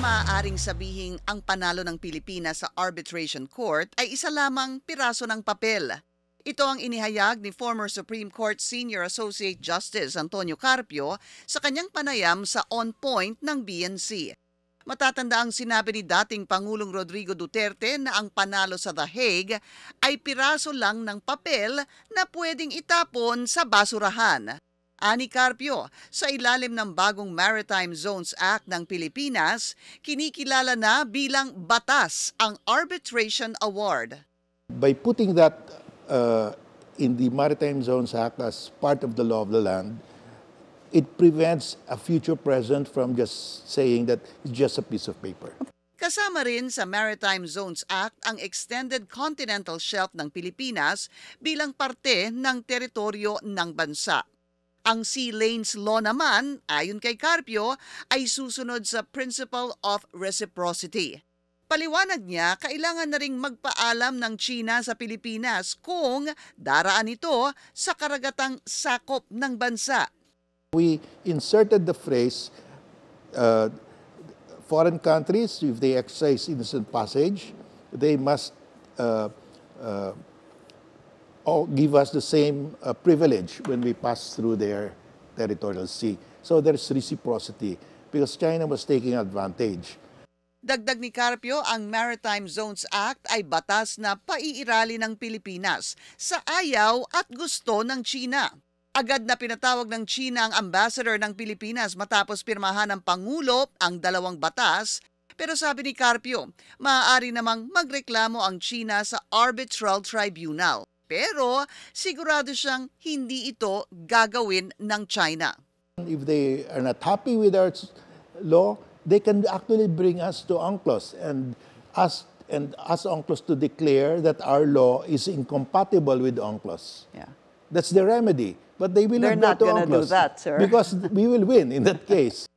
maaaring sabihing ang panalo ng Pilipinas sa arbitration court ay isa lamang piraso ng papel. Ito ang inihayag ni former Supreme Court Senior Associate Justice Antonio Carpio sa kanyang panayam sa On Point ng BNC. Matatanda ang sinabi ni dating Pangulong Rodrigo Duterte na ang panalo sa The Hague ay piraso lang ng papel na pwedeng itapon sa basurahan. Ani Carpio, sa ilalim ng bagong Maritime Zones Act ng Pilipinas, kinikilala na bilang batas ang Arbitration Award. By putting that uh, in the Maritime Zones Act as part of the law of the land, it prevents a future president from just saying that it's just a piece of paper. Kasama rin sa Maritime Zones Act ang extended continental shelf ng Pilipinas bilang parte ng teritoryo ng bansa. Ang sea lanes law naman, ayon kay Carpio, ay susunod sa principle of reciprocity. Paliwanag niya, kailangan na ring magpaalam ng China sa Pilipinas kung daraan ito sa karagatang sakop ng bansa. We inserted the phrase, uh, foreign countries, if they exercise innocent passage, they must uh, uh, all give us the same uh, privilege when we pass through their territorial sea. So there's reciprocity because China was taking advantage. Dagdag ni Carpio, ang Maritime Zones Act ay batas na paiirali ng Pilipinas sa ayaw at gusto ng China. Agad na pinatawag ng China ang ambassador ng Pilipinas matapos pirmahan ng Pangulo ang dalawang batas pero sabi ni Carpio, maaari namang magreklamo ang China sa arbitral tribunal pero sigurado siyang hindi ito gagawin ng China. If they are not happy with our law, they can actually bring us to UNCLOS and ask and ask UNCLOS to declare that our law is incompatible with UNCLOS. Yeah. That's the remedy. But they will They're not, not going to do that, sir. Because we will win in that case.